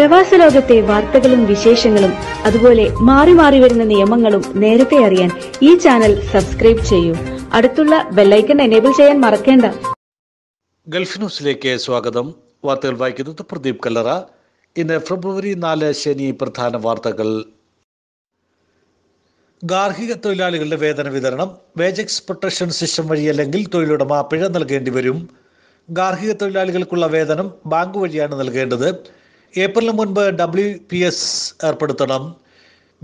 പ്രവാസ ലോകത്തെ വാർത്തകളും വിശേഷങ്ങളും അതുപോലെ മാറി മാറി വരുന്ന നിയമങ്ങളും നേരത്തെ അറിയാൻ ഈ ചാനൽ സബ്സ്ക്രൈബ് ചെയ്യൂ അടുത്തുള്ള ബെല്ലൈക്കൺ എനേബിൾ ചെയ്യാൻ മറക്കേണ്ട ഗൾഫ് ന്യൂസിലേക്ക് സ്വാഗതം വാർത്തകൾ വായിക്കുന്നത് പ്രദീപ് കല്ലറ ഇന്ന് ഫെബ്രുവരി നാല് ശനി പ്രധാന വാർത്തകൾ ഗാർഹിക തൊഴിലാളികളുടെ വേതന വിതരണം വേജക്സ് പ്രൊട്ടക്ഷൻ സിസ്റ്റം വഴി അല്ലെങ്കിൽ തൊഴിലുടമ പിഴ നൽകേണ്ടി വരും ഗാർഹിക തൊഴിലാളികൾക്കുള്ള വേതനം ബാങ്ക് വഴിയാണ് നൽകേണ്ടത് ഏപ്രിലിന് മുൻപ് ഡബ്ല്യു പി എസ് ഏർപ്പെടുത്തണം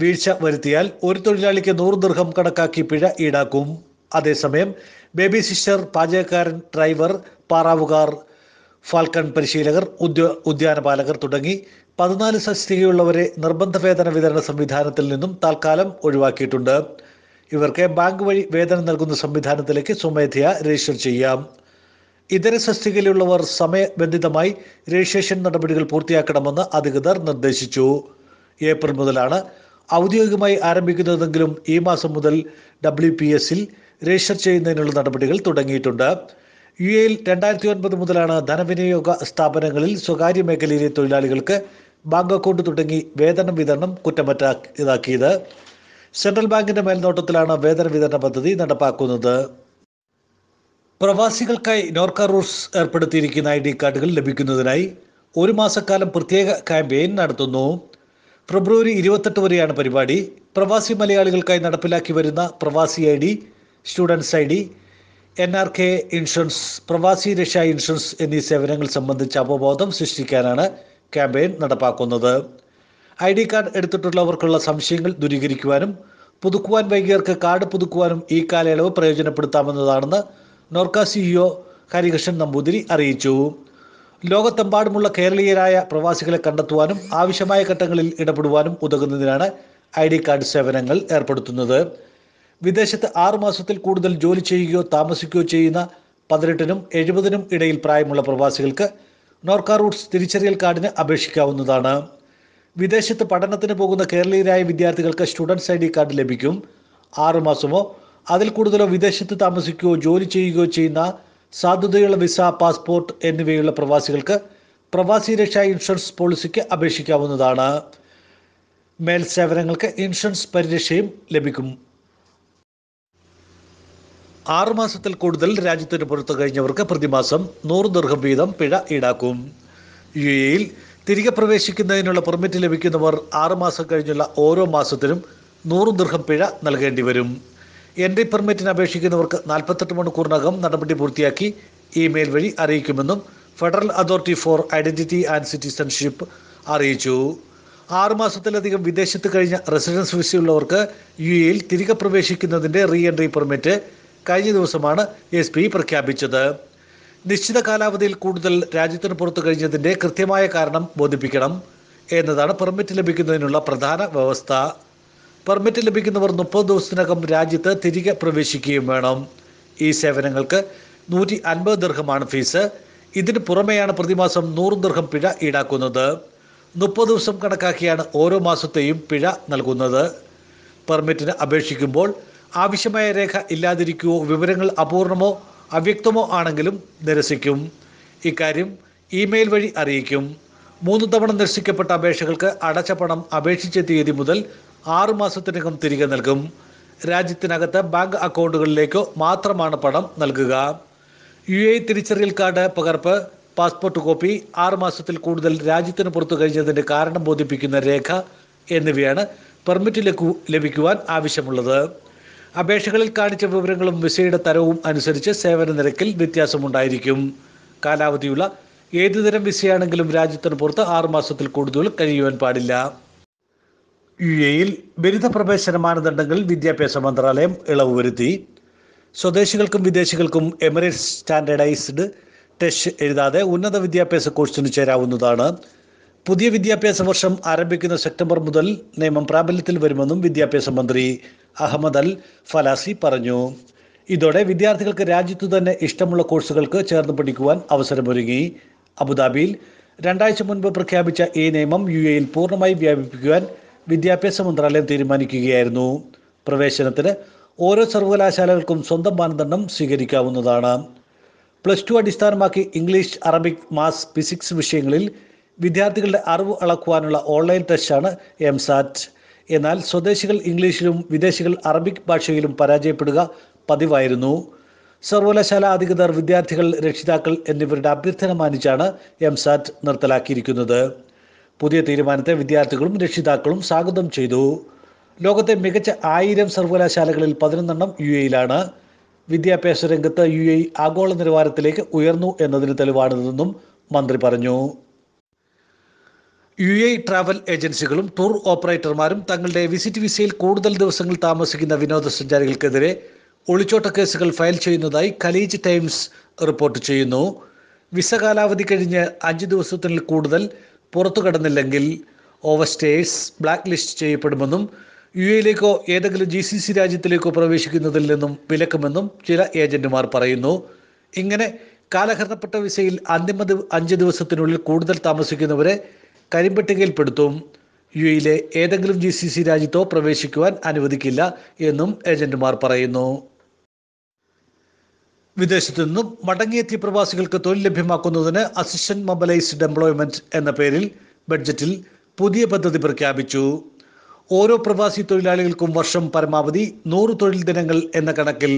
വീഴ്ച വരുത്തിയാൽ ഒരു തൊഴിലാളിക്ക് നൂറ് ദീർഘം കണക്കാക്കി പിഴ ഈടാക്കും അതേസമയം ബേബി സിസ്റ്റർ പാചകക്കാരൻ ഡ്രൈവർ പാറാവുകാർ ഫാൽക്കൺ പരിശീലകർ ഉദ്യോ ഉദ്യാനപാലകർ തുടങ്ങി പതിനാല് സസ്തികയുള്ളവരെ നിർബന്ധ വേതന വിതരണ സംവിധാനത്തിൽ നിന്നും താൽക്കാലം ഒഴിവാക്കിയിട്ടുണ്ട് ഇവർക്ക് ബാങ്ക് വഴി വേതനം നൽകുന്ന സംവിധാനത്തിലേക്ക് സ്വമേധയാ രജിസ്റ്റർ ചെയ്യാം ഇതര സസ്തികയിലുള്ളവർ സമയബന്ധിതമായി രജിസ്ട്രേഷൻ നടപടികൾ പൂർത്തിയാക്കണമെന്ന് അധികൃതർ നിർദ്ദേശിച്ചു ഏപ്രിൽ മുതലാണ് ഔദ്യോഗികമായി ആരംഭിക്കുന്നതെങ്കിലും ഈ മാസം മുതൽ ഡബ്ല്യു പി എസിൽ രജിസ്റ്റർ ചെയ്യുന്നതിനുള്ള നടപടികൾ തുടങ്ങിയിട്ടുണ്ട് യു എയിൽ രണ്ടായിരത്തി ഒൻപത് മുതലാണ് ധനവിനിയോഗ സ്ഥാപനങ്ങളിൽ സ്വകാര്യ മേഖലയിലെ തൊഴിലാളികൾക്ക് ബാങ്ക് അക്കൗണ്ട് തുടങ്ങി വേതനം വിതരണം കുറ്റമറ്റ ഇതാക്കിയത് സെൻട്രൽ ബാങ്കിന്റെ മേൽനോട്ടത്തിലാണ് വേതന വിതരണ പദ്ധതി നടപ്പാക്കുന്നത് പ്രവാസികൾക്കായി നോർക്ക റൂൾസ് ഏർപ്പെടുത്തിയിരിക്കുന്ന ഐ ഡി കാർഡുകൾ ലഭിക്കുന്നതിനായി ഒരു മാസക്കാലം പ്രത്യേക ക്യാമ്പയിൻ നടത്തുന്നു ഫെബ്രുവരി ഇരുപത്തെട്ട് വരെയാണ് പരിപാടി പ്രവാസി മലയാളികൾക്കായി നടപ്പിലാക്കി വരുന്ന പ്രവാസി I D students I D N R K insurance പ്രവാസി രക്ഷാ ഇൻഷുറൻസ് എന്നീ സേവനങ്ങൾ സംബന്ധിച്ച് അവബോധം സൃഷ്ടിക്കാനാണ് ക്യാമ്പയിൻ നടപ്പാക്കുന്നത് ഐ ഡി കാർഡ് എടുത്തിട്ടുള്ളവർക്കുള്ള സംശയങ്ങൾ ദൂരീകരിക്കുവാനും പുതുക്കുവാൻ വൈകിയവർക്ക് കാർഡ് പുതുക്കുവാനും ഈ കാലയളവ് പ്രയോജനപ്പെടുത്താമെന്നതാണെന്ന് നോർക്ക സിഇഒ ഹരികൃഷ്ണൻ നമ്പൂതിരി അറിയിച്ചു ലോകത്തെമ്പാടുമുള്ള കേരളീയരായ പ്രവാസികളെ കണ്ടെത്തുവാനും ആവശ്യമായ ഘട്ടങ്ങളിൽ ഇടപെടുവാനും ഉതകുന്നതിനാണ് ഐ ഡി കാർഡ് സേവനങ്ങൾ ഏർപ്പെടുത്തുന്നത് വിദേശത്ത് ആറുമാസത്തിൽ കൂടുതൽ ജോലി ചെയ്യുകയോ താമസിക്കുകയോ ചെയ്യുന്ന പതിനെട്ടിനും എഴുപതിനും ഇടയിൽ പ്രായമുള്ള പ്രവാസികൾക്ക് നോർക്ക റൂട്ട്സ് തിരിച്ചറിയൽ കാർഡിന് അപേക്ഷിക്കാവുന്നതാണ് വിദേശത്ത് പഠനത്തിന് പോകുന്ന കേരളീയരായ വിദ്യാർത്ഥികൾക്ക് സ്റ്റുഡൻസ് ഐ ഡി കാർഡ് ലഭിക്കും ആറുമാസമോ അതിൽ കൂടുതലോ വിദേശത്ത് താമസിക്കുകയോ ജോലി ചെയ്യുകയോ ചെയ്യുന്ന സാധുതയുള്ള വിസ പാസ്പോർട്ട് എന്നിവയുള്ള പ്രവാസികൾക്ക് പ്രവാസി രക്ഷാ ഇൻഷുറൻസ് പോളിസിക്ക് അപേക്ഷിക്കാവുന്നതാണ് മേൽ സേവനങ്ങൾക്ക് ഇൻഷുറൻസ് പരിരക്ഷയും ലഭിക്കും ആറുമാസത്തിൽ കൂടുതൽ രാജ്യത്തിന് പുറത്ത് കഴിഞ്ഞവർക്ക് പ്രതിമാസം നൂറ് ദീർഘം വീതം പിഴ ഈടാക്കും യു എയിൽ തിരികെ പ്രവേശിക്കുന്നതിനുള്ള പെർമിറ്റ് ലഭിക്കുന്നവർ ആറുമാസം കഴിഞ്ഞുള്ള ഓരോ മാസത്തിനും നൂറ് ദീർഘം പിഴ നൽകേണ്ടി വരും എൻട്രി പെർമിറ്റിന് അപേക്ഷിക്കുന്നവർക്ക് നാൽപ്പത്തെട്ട് മണിക്കൂറിനകം നടപടി പൂർത്തിയാക്കി ഇമെയിൽ വഴി അറിയിക്കുമെന്നും federal authority for identity and citizenship അറിയിച്ചു ആറുമാസത്തിലധികം വിദേശത്ത് കഴിഞ്ഞ റെസിഡൻസ് വിസയുള്ളവർക്ക് യു എയിൽ തിരികെ പ്രവേശിക്കുന്നതിൻ്റെ റീ എൻട്രി പെർമിറ്റ് കഴിഞ്ഞ ദിവസമാണ് എസ് പി പ്രഖ്യാപിച്ചത് നിശ്ചിത കാലാവധിയിൽ കൂടുതൽ രാജ്യത്തിന് പുറത്തു കഴിഞ്ഞതിൻ്റെ കൃത്യമായ കാരണം ബോധിപ്പിക്കണം എന്നതാണ് പെർമിറ്റ് ലഭിക്കുന്നതിനുള്ള പ്രധാന വ്യവസ്ഥ പെർമിറ്റ് ലഭിക്കുന്നവർ മുപ്പത് ദിവസത്തിനകം രാജ്യത്ത് തിരികെ പ്രവേശിക്കുകയും വേണം ഈ സേവനങ്ങൾക്ക് നൂറ്റി അൻപത് ദീർഘമാണ് ഫീസ് ഇതിന് പുറമെയാണ് പ്രതിമാസം നൂറ് ദീർഘം പിഴ ഈടാക്കുന്നത് മുപ്പത് ദിവസം കണക്കാക്കിയാണ് ഓരോ മാസത്തെയും പിഴ നൽകുന്നത് പെർമിറ്റിന് അപേക്ഷിക്കുമ്പോൾ ആവശ്യമായ രേഖ ഇല്ലാതിരിക്കുകയോ വിവരങ്ങൾ അപൂർണമോ അവ്യക്തമോ ആണെങ്കിലും നിരസിക്കും ഇക്കാര്യം ഇമെയിൽ വഴി അറിയിക്കും മൂന്ന് തവണ നിരസിക്കപ്പെട്ട അപേക്ഷകൾക്ക് അടച്ച പണം അപേക്ഷിച്ച തീയതി മുതൽ ആറുമാസത്തിനകം തിരികെ നൽകും രാജ്യത്തിനകത്ത് ബാങ്ക് അക്കൗണ്ടുകളിലേക്കോ മാത്രമാണ് പണം നൽകുക യു എ തിരിച്ചറിയൽ കാർഡ് പകർപ്പ് പാസ്പോർട്ട് കോപ്പി ആറുമാസത്തിൽ കൂടുതൽ രാജ്യത്തിന് പുറത്തു കഴിഞ്ഞതിൻ്റെ കാരണം ബോധിപ്പിക്കുന്ന രേഖ എന്നിവയാണ് പെർമിറ്റ് ലഭിക്കുവാൻ ആവശ്യമുള്ളത് അപേക്ഷകളിൽ കാണിച്ച വിവരങ്ങളും വിസയുടെ തരവും അനുസരിച്ച് സേവന നിരക്കിൽ വ്യത്യാസമുണ്ടായിരിക്കും കാലാവധിയുള്ള ഏതുതരം വിസയാണെങ്കിലും രാജ്യത്തിന് പുറത്ത് ആറുമാസത്തിൽ കൂടുതൽ കഴിയുവാൻ പാടില്ല യു എയിൽ ബിരുദ പ്രവേശന മാനദണ്ഡങ്ങളിൽ വിദ്യാഭ്യാസ മന്ത്രാലയം ഇളവ് വരുത്തി സ്വദേശികൾക്കും വിദേശികൾക്കും എമിറേറ്റ്സ് സ്റ്റാൻഡേർഡൈസ്ഡ് ടെസ്റ്റ് എഴുതാതെ ഉന്നത വിദ്യാഭ്യാസ കോഴ്സിന് ചേരാവുന്നതാണ് പുതിയ വിദ്യാഭ്യാസ വർഷം ആരംഭിക്കുന്ന സെപ്റ്റംബർ മുതൽ നിയമം പ്രാബല്യത്തിൽ വരുമെന്നും വിദ്യാഭ്യാസ മന്ത്രി അഹമ്മദ് അൽ ഫലാസി പറഞ്ഞു ഇതോടെ വിദ്യാർത്ഥികൾക്ക് രാജ്യത്തു തന്നെ ഇഷ്ടമുള്ള കോഴ്സുകൾക്ക് ചേർന്ന് പഠിക്കുവാൻ അവസരമൊരുങ്ങി അബുദാബിയിൽ രണ്ടാഴ്ച മുൻപ് പ്രഖ്യാപിച്ച ഈ നിയമം യു എയിൽ പൂർണ്ണമായി വ്യാപിപ്പിക്കുവാൻ വിദ്യാഭ്യാസ മന്ത്രാലയം തീരുമാനിക്കുകയായിരുന്നു പ്രവേശനത്തിന് ഓരോ സർവകലാശാലകൾക്കും സ്വന്തം മാനദണ്ഡം സ്വീകരിക്കാവുന്നതാണ് പ്ലസ് ടു അടിസ്ഥാനമാക്കി ഇംഗ്ലീഷ് അറബിക് മാത്സ് ഫിസിക്സ് വിഷയങ്ങളിൽ വിദ്യാർത്ഥികളുടെ അറിവ് അളക്കുവാനുള്ള ഓൺലൈൻ ടെസ്റ്റാണ് എംസാറ്റ് എന്നാൽ സ്വദേശികൾ ഇംഗ്ലീഷിലും വിദേശികൾ അറബിക് ഭാഷയിലും പരാജയപ്പെടുക പതിവായിരുന്നു സർവകലാശാല അധികൃതർ വിദ്യാർത്ഥികൾ രക്ഷിതാക്കൾ എന്നിവരുടെ അഭ്യർത്ഥന മാനിച്ചാണ് എംസാറ്റ് നിർത്തലാക്കിയിരിക്കുന്നത് പുതിയ തീരുമാനത്തെ വിദ്യാർത്ഥികളും രക്ഷിതാക്കളും സ്വാഗതം ചെയ്തു ലോകത്തെ മികച്ച ആയിരം സർവകലാശാലകളിൽ പതിനൊന്നെണ്ണം യു എയിലാണ് വിദ്യാഭ്യാസ രംഗത്ത് യു എ ആഗോള നിലവാരത്തിലേക്ക് ഉയർന്നു എന്നതിന് തെളിവാണിതെന്നും മന്ത്രി പറഞ്ഞു യു എ ട്രാവൽ ഏജൻസികളും ടൂർ ഓപ്പറേറ്റർമാരും തങ്ങളുടെ വിസിറ്റ് വിസയിൽ കൂടുതൽ ദിവസങ്ങൾ താമസിക്കുന്ന വിനോദസഞ്ചാരികൾക്കെതിരെ ഒളിച്ചോട്ട കേസുകൾ ഫയൽ ചെയ്യുന്നതായി ഖലീജ് ടൈംസ് റിപ്പോർട്ട് ചെയ്യുന്നു വിസ കാലാവധി കഴിഞ്ഞ് അഞ്ച് ദിവസത്തിൽ കൂടുതൽ പുറത്തു കടന്നില്ലെങ്കിൽ ഓവർസ്റ്റേഴ്സ് ബ്ലാക്ക് ലിസ്റ്റ് ചെയ്യപ്പെടുമെന്നും യു എയിലേക്കോ ഏതെങ്കിലും ജി സി സി രാജ്യത്തിലേക്കോ പ്രവേശിക്കുന്നതിൽ നിന്നും വിലക്കുമെന്നും ചില ഏജന്റുമാർ പറയുന്നു ഇങ്ങനെ കാലഹരണപ്പെട്ട വിസയിൽ അന്തിമ അഞ്ച് ദിവസത്തിനുള്ളിൽ കൂടുതൽ താമസിക്കുന്നവരെ കരിമ്പട്ടികയിൽപ്പെടുത്തും യു എയിലെ ഏതെങ്കിലും ജി സി സി രാജ്യത്തോ പ്രവേശിക്കുവാൻ അനുവദിക്കില്ല എന്നും ഏജന്റുമാർ പറയുന്നു വിദേശത്തു നിന്നും മടങ്ങിയെത്തിയ പ്രവാസികൾക്ക് തൊഴിൽ ലഭ്യമാക്കുന്നതിന് അസിസ്റ്റന്റ് മൊബലൈസ്ഡ് എംപ്ലോയ്മെന്റ് എന്ന പേരിൽ ബഡ്ജറ്റിൽ പുതിയ പദ്ധതി പ്രഖ്യാപിച്ചു ഓരോ പ്രവാസി തൊഴിലാളികൾക്കും വർഷം പരമാവധി നൂറ് തൊഴിൽ ദിനങ്ങൾ എന്ന കണക്കിൽ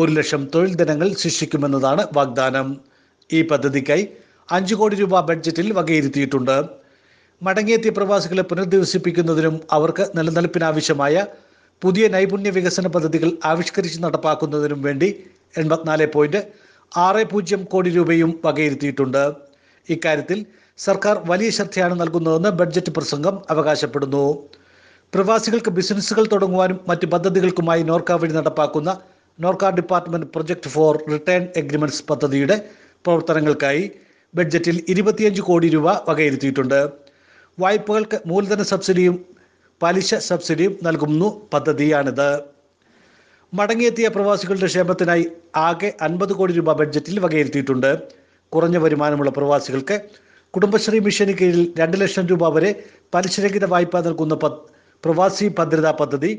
ഒരു ലക്ഷം തൊഴിൽ ദിനങ്ങൾ ശിക്ഷിക്കുമെന്നതാണ് വാഗ്ദാനം ഈ പദ്ധതിക്കായി അഞ്ച് കോടി രൂപ ബഡ്ജറ്റിൽ വകയിരുത്തിയിട്ടുണ്ട് മടങ്ങിയെത്തിയ പ്രവാസികളെ പുനരധിവസിപ്പിക്കുന്നതിനും അവർക്ക് നിലനിൽപ്പിനാവശ്യമായ പുതിയ നൈപുണ്യ വികസന പദ്ധതികൾ ആവിഷ്കരിച്ച് നടപ്പാക്കുന്നതിനും വേണ്ടി എൺപത്തിനാല് പോയിന്റ് ആറ് പൂജ്യം കോടി രൂപയും വകയിരുത്തിയിട്ടുണ്ട് ഇക്കാര്യത്തിൽ സർക്കാർ വലിയ ശ്രദ്ധയാണ് നൽകുന്നതെന്ന് ബഡ്ജറ്റ് പ്രസംഗം അവകാശപ്പെടുന്നു പ്രവാസികൾക്ക് ബിസിനസ്സുകൾ തുടങ്ങുവാനും മറ്റ് പദ്ധതികൾക്കുമായി നോർക്ക വഴി നടപ്പാക്കുന്ന Norka department project for return agreements പദ്ധതിയുടെ പ്രവർത്തനങ്ങൾക്കായി ബഡ്ജറ്റിൽ ഇരുപത്തിയഞ്ച് കോടി രൂപ വകയിരുത്തിയിട്ടുണ്ട് വായ്പകൾക്ക് മൂലധന സബ്സിഡിയും പലിശ സബ്സിഡിയും നൽകുന്നു പദ്ധതിയാണിത് മടങ്ങിയെത്തിയ പ്രവാസികളുടെ ക്ഷേമത്തിനായി ആകെ അൻപത് കോടി രൂപ ബഡ്ജറ്റിൽ വകയിരുത്തിയിട്ടുണ്ട് കുറഞ്ഞ വരുമാനമുള്ള പ്രവാസികൾക്ക് കുടുംബശ്രീ മിഷന് കീഴിൽ രണ്ട് ലക്ഷം രൂപ വരെ പലിശരഹിത വായ്പ നൽകുന്ന പ്രവാസി ഭദ്രതാ പദ്ധതി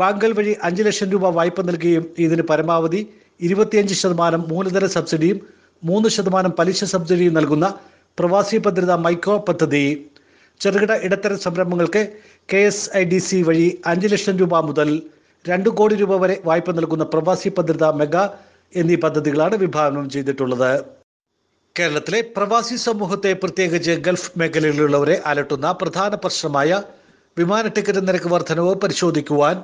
ബാങ്കുകൾ വഴി അഞ്ച് ലക്ഷം രൂപ വായ്പ നൽകുകയും ഇതിന് പരമാവധി ഇരുപത്തിയഞ്ച് ശതമാനം മൂലധന സബ്സിഡിയും മൂന്ന് ശതമാനം പലിശ സബ്സിഡിയും നൽകുന്ന പ്രവാസി ഭദ്രത മൈക്രോ പദ്ധതി ചെറുകിട ഇടത്തരം സംരംഭങ്ങൾക്ക് K S I D C വഴി അഞ്ച് ലക്ഷം രൂപ മുതൽ രണ്ട് കോടി രൂപ വരെ വായ്പ നൽകുന്ന പ്രവാസി ഭദ്രത മെഗ എന്നീ പദ്ധതികളാണ് വിഭാവനം ചെയ്തിട്ടുള്ളത് കേരളത്തിലെ പ്രവാസി സമൂഹത്തെ പ്രത്യേകിച്ച് ഗൾഫ് മേഖലയിലുള്ളവരെ അലട്ടുന്ന പ്രധാന പ്രശ്നമായ വിമാന ടിക്കറ്റ് നിരക്ക് വർധനവ് പരിശോധിക്കുവാൻ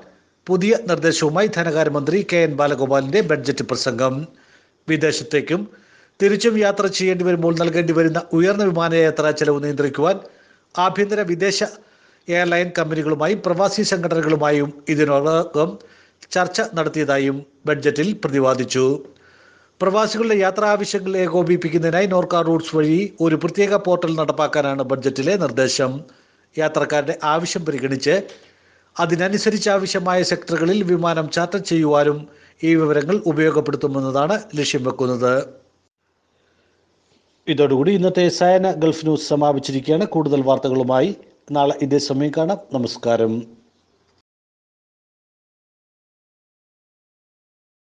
പുതിയ നിർദ്ദേശവുമായി ധനകാര്യമന്ത്രി കെ എൻ ബാലഗോപാലിന്റെ ബഡ്ജറ്റ് പ്രസംഗം വിദേശത്തേക്കും തിരിച്ചും യാത്ര ചെയ്യേണ്ടി വരുമ്പോൾ നൽകേണ്ടി വരുന്ന ഉയർന്ന വിമാനയാത്രാ ചെലവ് നിയന്ത്രിക്കുവാൻ ആഭ്യന്തര വിദേശ എയർലൈൻ കമ്പനികളുമായും പ്രവാസി സംഘടനകളുമായും ഇതിനോടകം ചർച്ച നടത്തിയതായും ബഡ്ജറ്റിൽ പ്രതിപാദിച്ചു പ്രവാസികളുടെ യാത്രാ ആവശ്യങ്ങൾ ഏകോപിപ്പിക്കുന്നതിനായി നോർക്ക റൂട്ട്സ് വഴി ഒരു പ്രത്യേക പോർട്ടൽ നടപ്പാക്കാനാണ് ബഡ്ജറ്റിലെ നിർദ്ദേശം യാത്രക്കാരുടെ ആവശ്യം പരിഗണിച്ച് അതിനനുസരിച്ച് ആവശ്യമായ സെക്ടറുകളിൽ വിമാനം ചാർട്ടർ ചെയ്യുവാനും ഈ വിവരങ്ങൾ ഉപയോഗപ്പെടുത്തുമെന്നതാണ് ലക്ഷ്യം വെക്കുന്നത് ഇതോടുകൂടി ഇന്നത്തെ സയന ഗൾഫ് ന്യൂസ് സമാപിച്ചിരിക്കുകയാണ് കൂടുതൽ വാർത്തകളുമായി നാളെ ഇതേ സമയം കാണാം നമസ്കാരം